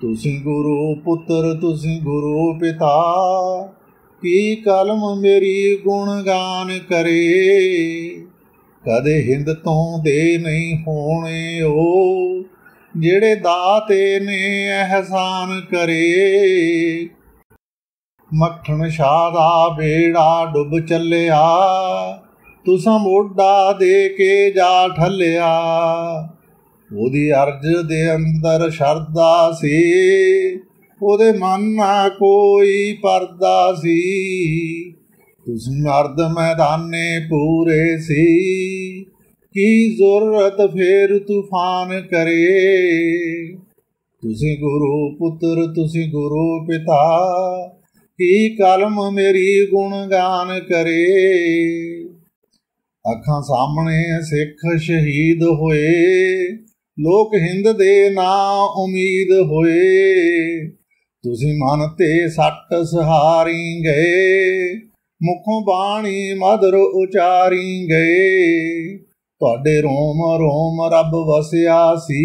ਤੁਸੀਂ ਗੁਰੂ ਪੁੱਤਰ ਤੁਸੀਂ ਗੁਰੂ ਪਿਤਾ ਕੀ ਕਲਮ ਮੇਰੀ ਗੁਣ ਗਾਨ ਕਰੇ ਕਦੇ ਹਿੰਦ ਤੋਂ ਦੇ ਨਹੀਂ ਹੋਣੇ ਓ ਜਿਹੜੇ ਦਾਤੇ ਨੇ ਅਹਿਸਾਨ ਕਰੇ ਮੱਠਣ ਸ਼ਾਦਾ ਬੇੜਾ ਡੁੱਬ ਚੱਲਿਆ ਤੁਸਾਂ ਮੋਢਾ ਦੇ ਕੇ ਜਾ ਠੱਲਿਆ ਉਹਦੀ ਅਰਜ ਦੇ ਅੰਦਰ ਸ਼ਰਦਾ ਸੀ ਉਹਦੇ ਮਨ ਨਾ ਕੋਈ ਪਰਦਾ ਸੀ ਤੁਸੀਂ ਅਰਧ ਮੈਦਾਨੇ ਪੂਰੇ ਸੀ ਕੀ ਜ਼ਰੂਰਤ ਫੇਰ ਤੂਫਾਨ ਕਰੇ ਤੁਸੀਂ ਗੁਰੂ ਪੁੱਤਰ ਤੁਸੀਂ ਗੁਰੂ ਪਿਤਾ ਕੀ ਕਲਮ ਮੇਰੀ ਗੁਣ ਗਾਨ ਕਰੇ ਅੱਖਾਂ ਸਾਹਮਣੇ ਸਿੱਖ ਸ਼ਹੀਦ ਹੋਏ ਲੋਕ ਹਿੰਦ ਦੇ ਨਾ ਉਮੀਦ ਹੋਏ ਤੁਸੀਂ ਮਨ ਤੇ ਸੱਟ ਸਹਾਰੀ ਗਏ ਮੁਖੋਂ ਬਾਣੀ ਮਦਰ ਉਚਾਰੀ ਗਏ ਤੁਹਾਡੇ ਰੋਮ ਰੋਮ ਰੱਬ ਵਸਿਆ ਸੀ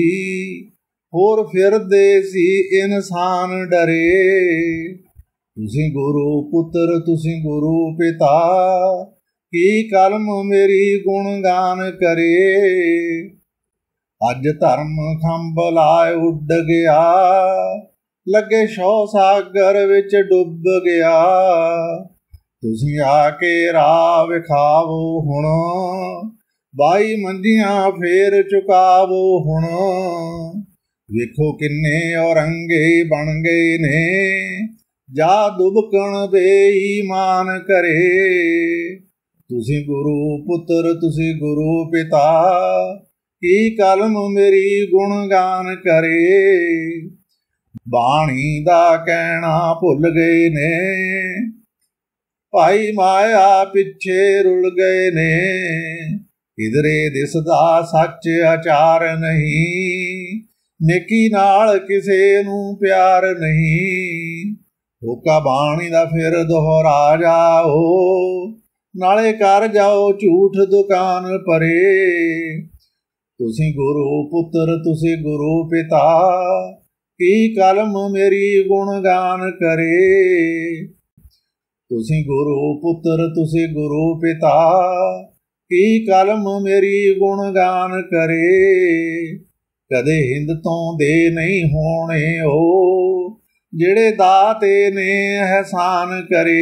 ਹੋਰ ਫਿਰਦੇ ਸੀ ਇਨਸਾਨ ਡਰੇ ਤੁਸੀਂ ਗੁਰੂ ਪੁੱਤਰ ਤੁਸੀਂ ਗੁਰੂ ਪਿਤਾ ਕੀ ਕਲਮ ਮੇਰੀ ਗੁਣ ਗਾਨ ਕਰੇ ਅੱਜ ਧਰਮ ਖੰਭ ਲਾਇ ਉੱਡ ਗਿਆ ਲੱਗੇ ਸ਼ੋ ਸਾਗਰ ਵਿੱਚ ਡੁੱਬ ਗਿਆ ਤੁਸੀਂ ਆ ਕੇ ਰਾਹ ਵਿਖਾਵੋ ਹੁਣ ਬਾਈ ਮੰਦੀਆਂ ਫੇਰ ਚੁਕਾਵੋ ਹੁਣ ਵੇਖੋ ਕਿੰਨੇ ਔਰੰਗੇ ਬਣ ਗਏ ਨੇ ਜਾ ਦੁਬਕਣ ਬੇਈਮਾਨ ਕਰੇ ਤੁਸੀਂ ਗੁਰੂ ਪੁੱਤਰ ਤੁਸੀਂ ਗੁਰੂ ਪਿਤਾ ਕੀ ਕਲਮ ਮੇਰੀ ਗੁਣ ਗਾਨ ਕਰੇ ਬਾਣੀ ਦਾ ਕਹਿਣਾ ਭੁੱਲ ਗਏ ਨੇ ਭਾਈ ਮਾਇਆ ਪਿੱਛੇ ਰੁਲ ਗਏ ਨੇ ਇਧਰੇ ਦਿਸਦਾ ਸੱਚ ਆਚਾਰ ਨਹੀਂ ਨੇਕੀ ਨਾਲ ਕਿਸੇ ਨੂੰ ਪਿਆਰ ਨਹੀਂ ਹੋਕਾ ਬਾਣੀ ਦਾ ਫਿਰ ਦੁਹਰਾ ਜਾਓ ਨਾਲੇ ਕਰ ਜਾਓ ਝੂਠ ਦੁਕਾਨ ਪਰੇ ਤੁਸੀਂ ਗੁਰੂ ਪੁੱਤਰ ਤੁਸੀਂ ਗੁਰੂ ਪਿਤਾ ਕੀ ਕਲਮ ਮੇਰੀ ਗੁਣ ਗਾਨ ਕਰੇ ਤੁਸੀਂ ਗੁਰੂ ਪੁੱਤਰ ਤੁਸੀਂ ਗੁਰੂ ਪਿਤਾ ਕੀ ਕਲਮ ਮੇਰੀ ਗੁਣ ਗਾਨ ਕਰੇ ਕਦੇ ਹਿੰਦ ਤੋਂ ਦੇ ਨਹੀਂ ਹੋਣੇ ਹੋ ਜਿਹੜੇ ਦਾਤੇ ਨੇ ਅਹਿਸਾਨ ਕਰੇ